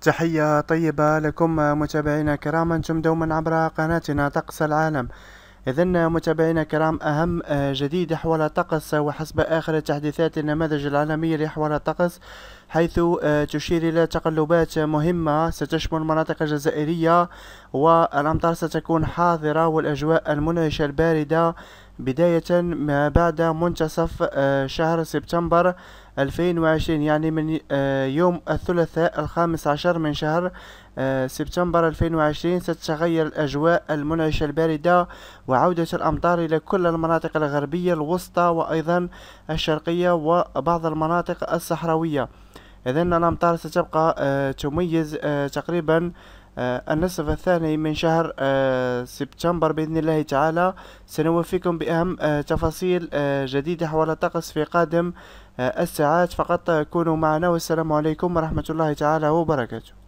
تحية طيبة لكم متابعينا الكرام أنتم دوما عبر قناتنا طقس العالم إذا متابعينا الكرام أهم آه، جديد حول الطقس وحسب آخر تحديثات النماذج العالمية لأحوال الطقس حيث آه، تشير إلى تقلبات مهمة ستشمل المناطق الجزائرية والأمطار ستكون حاضرة والأجواء المنعشة الباردة بداية بعد منتصف آه، شهر سبتمبر ألفين وعشرين يعني من آه، يوم الثلاثاء الخامس عشر من شهر آه، سبتمبر 2020 ستتغير الأجواء المنعشة الباردة وعودة الأمطار إلى كل المناطق الغربية الوسطى وأيضا الشرقية وبعض المناطق الصحراوية إذن الأمطار ستبقى آه، تميز تقريبا آه، النصف الثاني من شهر آه، سبتمبر بإذن الله تعالى سنوفيكم بأهم آه، تفاصيل جديدة حول الطقس في قادم الساعات فقط كونوا معنا والسلام عليكم ورحمة الله تعالى وبركاته